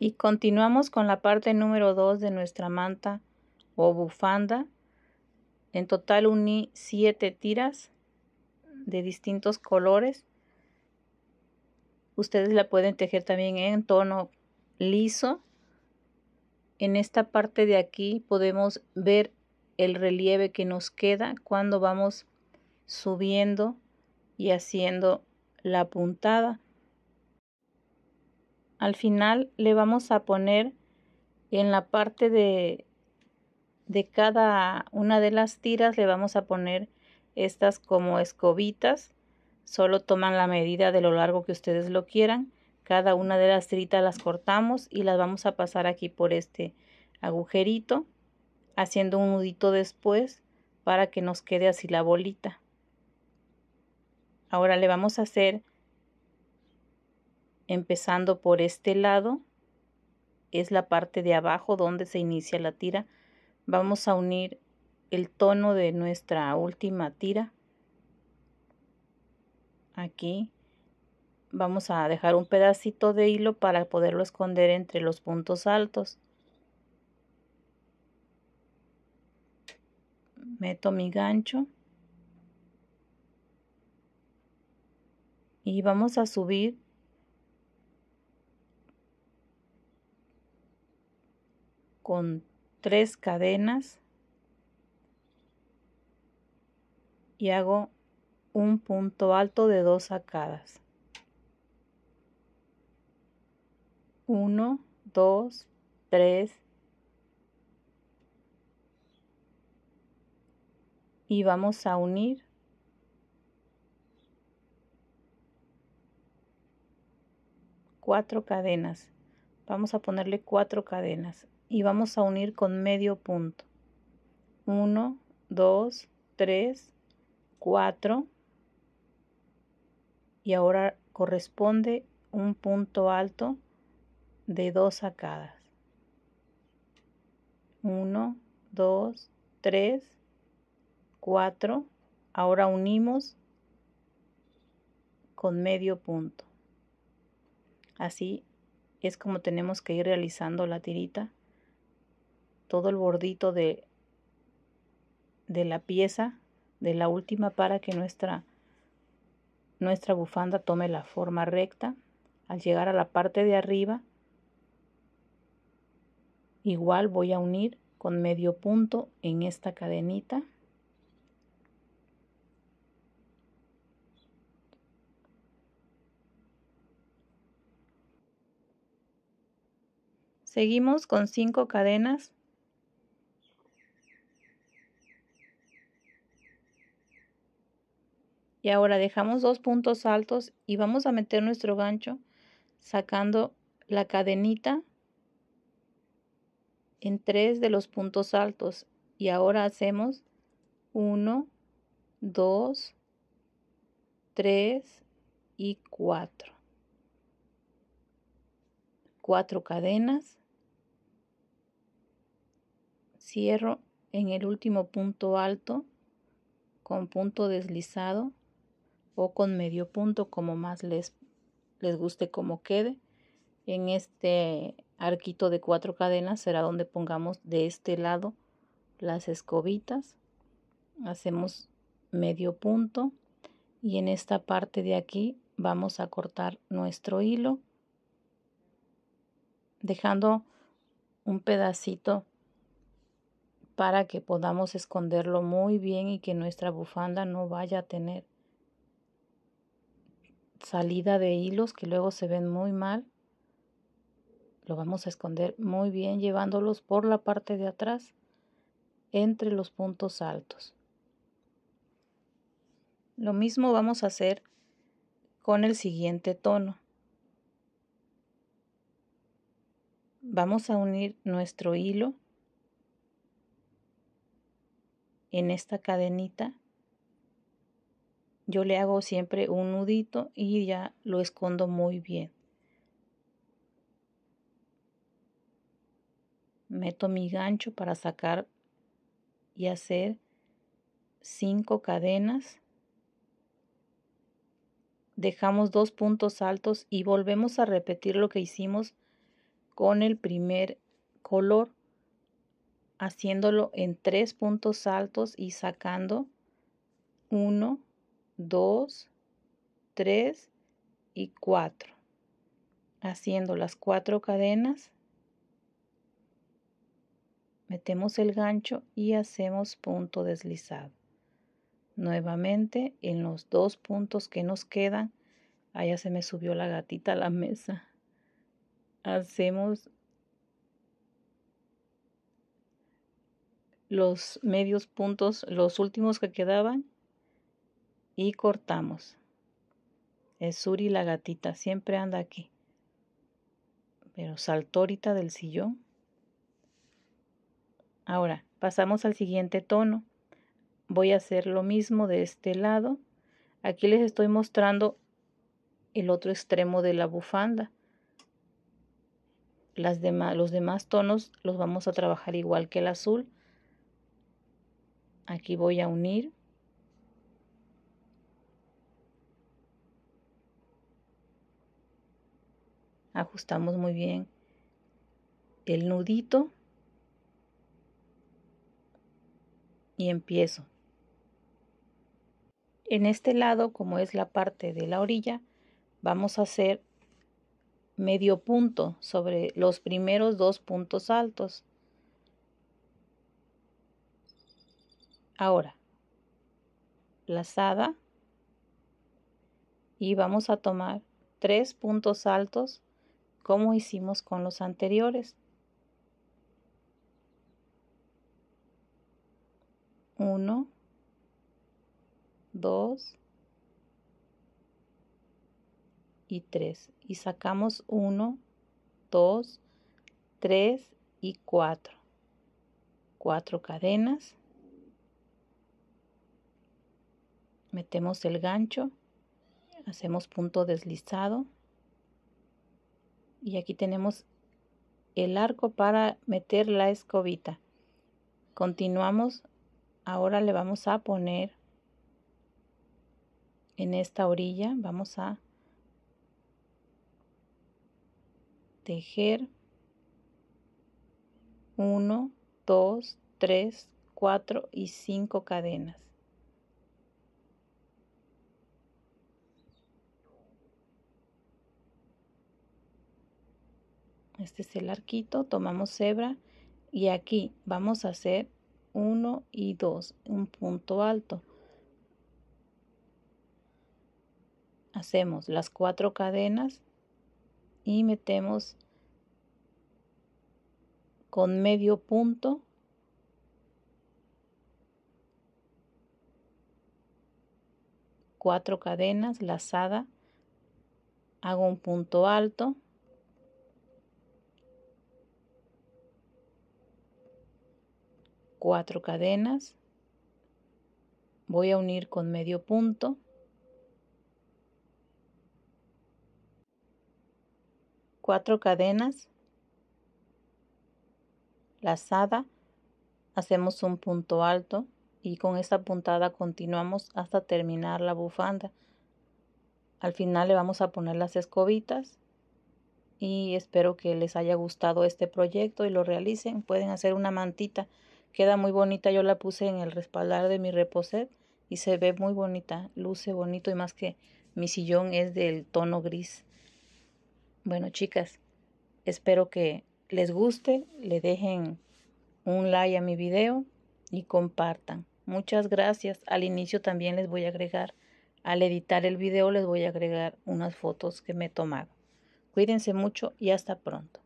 Y continuamos con la parte número 2 de nuestra manta o bufanda. En total uní 7 tiras de distintos colores. Ustedes la pueden tejer también en tono liso. En esta parte de aquí podemos ver el relieve que nos queda cuando vamos subiendo y haciendo la puntada al final le vamos a poner en la parte de, de cada una de las tiras le vamos a poner estas como escobitas. Solo toman la medida de lo largo que ustedes lo quieran. Cada una de las tiritas las cortamos y las vamos a pasar aquí por este agujerito, haciendo un nudito después para que nos quede así la bolita. Ahora le vamos a hacer empezando por este lado es la parte de abajo donde se inicia la tira vamos a unir el tono de nuestra última tira aquí vamos a dejar un pedacito de hilo para poderlo esconder entre los puntos altos meto mi gancho y vamos a subir con tres cadenas y hago un punto alto de dos sacadas. uno dos tres y vamos a unir cuatro cadenas Vamos a ponerle cuatro cadenas y vamos a unir con medio punto. 1, 2, 3, 4. Y ahora corresponde un punto alto de dos sacadas. 1, 2, 3, 4. Ahora unimos con medio punto. Así es como tenemos que ir realizando la tirita, todo el bordito de, de la pieza, de la última para que nuestra, nuestra bufanda tome la forma recta. Al llegar a la parte de arriba, igual voy a unir con medio punto en esta cadenita Seguimos con cinco cadenas. Y ahora dejamos dos puntos altos y vamos a meter nuestro gancho sacando la cadenita en tres de los puntos altos. Y ahora hacemos 1, 2, 3 y 4 cuatro cadenas, cierro en el último punto alto con punto deslizado o con medio punto como más les, les guste como quede. En este arquito de cuatro cadenas será donde pongamos de este lado las escobitas. Hacemos medio punto y en esta parte de aquí vamos a cortar nuestro hilo dejando un pedacito para que podamos esconderlo muy bien y que nuestra bufanda no vaya a tener salida de hilos que luego se ven muy mal. Lo vamos a esconder muy bien llevándolos por la parte de atrás entre los puntos altos. Lo mismo vamos a hacer con el siguiente tono. Vamos a unir nuestro hilo en esta cadenita. Yo le hago siempre un nudito y ya lo escondo muy bien. Meto mi gancho para sacar y hacer cinco cadenas. Dejamos dos puntos altos y volvemos a repetir lo que hicimos con el primer color, haciéndolo en tres puntos altos y sacando 1, 2, 3 y 4. Haciendo las cuatro cadenas, metemos el gancho y hacemos punto deslizado. Nuevamente en los dos puntos que nos quedan, allá ah, se me subió la gatita a la mesa hacemos los medios puntos, los últimos que quedaban y cortamos. Es Suri la gatita, siempre anda aquí. Pero saltó ahorita del sillón. Ahora, pasamos al siguiente tono. Voy a hacer lo mismo de este lado. Aquí les estoy mostrando el otro extremo de la bufanda los demás tonos los vamos a trabajar igual que el azul. Aquí voy a unir. Ajustamos muy bien el nudito. Y empiezo. En este lado, como es la parte de la orilla, vamos a hacer medio punto sobre los primeros dos puntos altos. Ahora, lazada y vamos a tomar tres puntos altos como hicimos con los anteriores. Uno, dos, y 3 y sacamos 1, 2, 3 y 4. 4 cadenas. Metemos el gancho, hacemos punto deslizado y aquí tenemos el arco para meter la escobita. Continuamos, ahora le vamos a poner en esta orilla, vamos a tejer 1, 2, 3, 4 y 5 cadenas. Este es el arquito, tomamos hebra y aquí vamos a hacer 1 y 2, un punto alto. Hacemos las cuatro cadenas y metemos con medio punto cuatro cadenas lazada hago un punto alto cuatro cadenas voy a unir con medio punto cuatro cadenas lazada hacemos un punto alto y con esta puntada continuamos hasta terminar la bufanda al final le vamos a poner las escobitas y espero que les haya gustado este proyecto y lo realicen pueden hacer una mantita queda muy bonita yo la puse en el respaldar de mi reposet y se ve muy bonita luce bonito y más que mi sillón es del tono gris bueno, chicas, espero que les guste, le dejen un like a mi video y compartan. Muchas gracias. Al inicio también les voy a agregar, al editar el video les voy a agregar unas fotos que me he tomado. Cuídense mucho y hasta pronto.